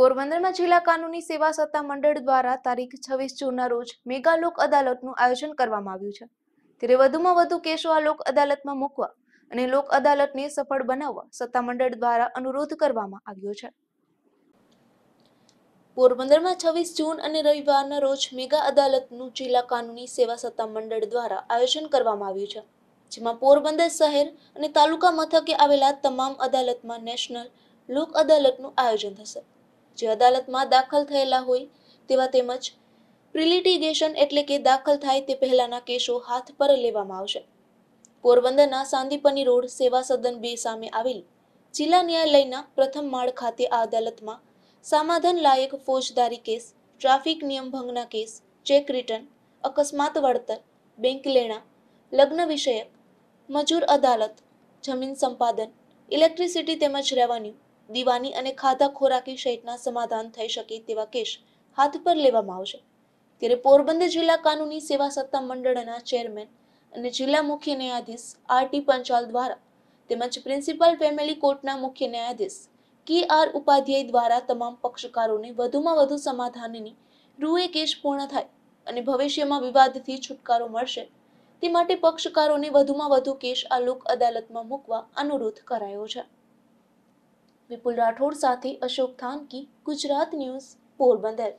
પોરબંદરમાં જિલ્લા કાનૂની સેવા સત્તા મંડળ દ્વારા તારીખ છવ્વીસ જૂનના રોજ મેગા લોક અદાલતનું આયોજન કરવામાં આવ્યું છે ત્યારે વધુમાં વધુ કેસો આ લોક અદાલતમાં મૂકવા અને લોક અદાલતને સફળ બનાવવા સત્તા મંડળ દ્વારા અનુરોધ કરવામાં આવ્યો છે પોરબંદરમાં છવ્વીસ જૂન અને રવિવારના રોજ મેગા અદાલતનું જિલ્લા કાનૂની સેવા સત્તા મંડળ દ્વારા આયોજન કરવામાં આવ્યું છે જેમાં પોરબંદર શહેર અને તાલુકા મથકે આવેલા તમામ અદાલતમાં નેશનલ લોક અદાલતનું આયોજન થશે જે અદાલતમાં દાખલ થયેલા હોય તેવા તેમજ પ્રિલિટિગેશન એટલે કે દાખલ થાય તે પહેલાના કેસો હાથ પર લેવામાં આવશે પોરબંદરના સાંદીપની રોડ સેવા સદન બે સામે આવેલ જિલ્લા ન્યાયાલયના પ્રથમ માળ ખાતે આ અદાલતમાં સમાધાન લાયક ફોજદારી કેસ ટ્રાફિક નિયમ ભંગના કેસ ચેક રિટર્ન અકસ્માત વળતર બેંક લેણા લગ્ન વિષયક મજૂર અદાલત જમીન સંપાદન ઇલેક્ટ્રિસિટી તેમજ રેવન્યુ દીવાની અને ખાધા ખોરાકી સહિતના સમાધાન થઈ શકે તેવા કેસ હાથ પર લેવામાં આવશે ત્યારે પોરબંદર જિલ્લા કાનૂની સેવા સત્તા મંડળના ચેરમેન અને જિલ્લા મુખ્ય ન્યાયાધીશ આર ટી પંચાલ દ્વારા તેમજ પ્રિન્સિપાલ ફેમિલી કોર્ટના મુખ્ય ન્યાયાધીશ કે આર ઉપાધ્યાય દ્વારા તમામ પક્ષકારોને વધુમાં વધુ સમાધાનની રૂએ કેસ પૂર્ણ થાય અને ભવિષ્યમાં વિવાદથી છુટકારો મળશે તે માટે પક્ષકારોને વધુમાં વધુ કેસ આ લોક અદાલતમાં મૂકવા અનુરોધ કરાયો છે વિપુલ રાઠોડ સાથે અશોક થાનકી ગુજરાત ન્યૂઝ પોરબંદર